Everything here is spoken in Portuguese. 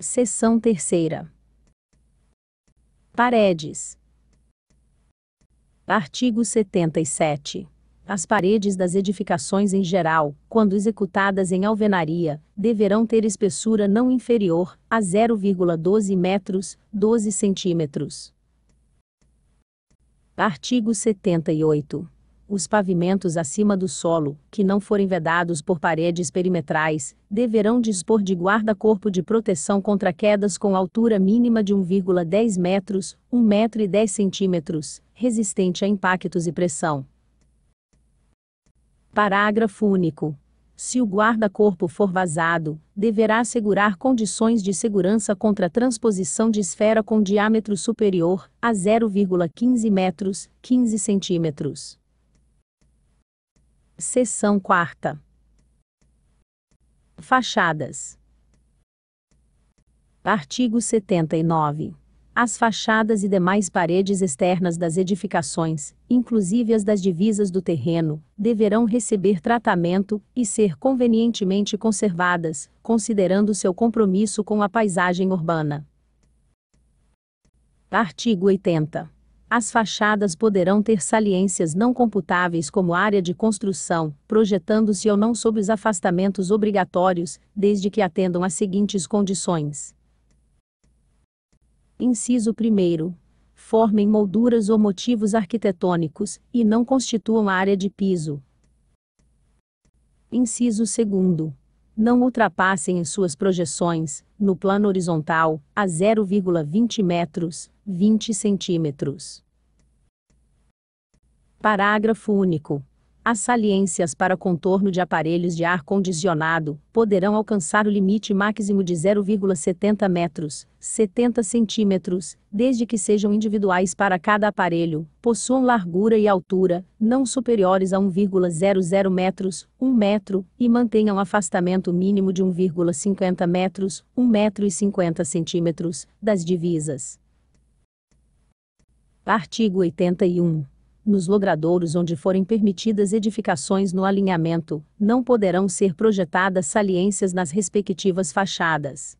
Seção terceira. Paredes. Artigo 77. As paredes das edificações em geral, quando executadas em alvenaria, deverão ter espessura não inferior a 0,12 metros, 12 centímetros. Artigo 78. Os pavimentos acima do solo, que não forem vedados por paredes perimetrais, deverão dispor de guarda-corpo de proteção contra quedas com altura mínima de 1,10 metros, 1 metro e 10 centímetros, resistente a impactos e pressão. Parágrafo único. Se o guarda-corpo for vazado, deverá assegurar condições de segurança contra transposição de esfera com diâmetro superior a 0,15 metros, 15 centímetros. Seção quarta. Fachadas. Artigo 79. As fachadas e demais paredes externas das edificações, inclusive as das divisas do terreno, deverão receber tratamento e ser convenientemente conservadas, considerando seu compromisso com a paisagem urbana. Artigo 80. As fachadas poderão ter saliências não computáveis como área de construção, projetando-se ou não sob os afastamentos obrigatórios, desde que atendam às seguintes condições. Inciso 1. Formem molduras ou motivos arquitetônicos, e não constituam área de piso. Inciso 2 não ultrapassem em suas projeções, no plano horizontal, a 0,20 metros, 20 centímetros. Parágrafo único. As saliências para contorno de aparelhos de ar-condicionado poderão alcançar o limite máximo de 0,70 metros, 70 centímetros, desde que sejam individuais para cada aparelho, possuam largura e altura, não superiores a 1,00 metros, 1 metro, e mantenham afastamento mínimo de 1,50 metros, 1 metro e 50 centímetros, das divisas. Artigo 81 nos logradouros onde forem permitidas edificações no alinhamento, não poderão ser projetadas saliências nas respectivas fachadas.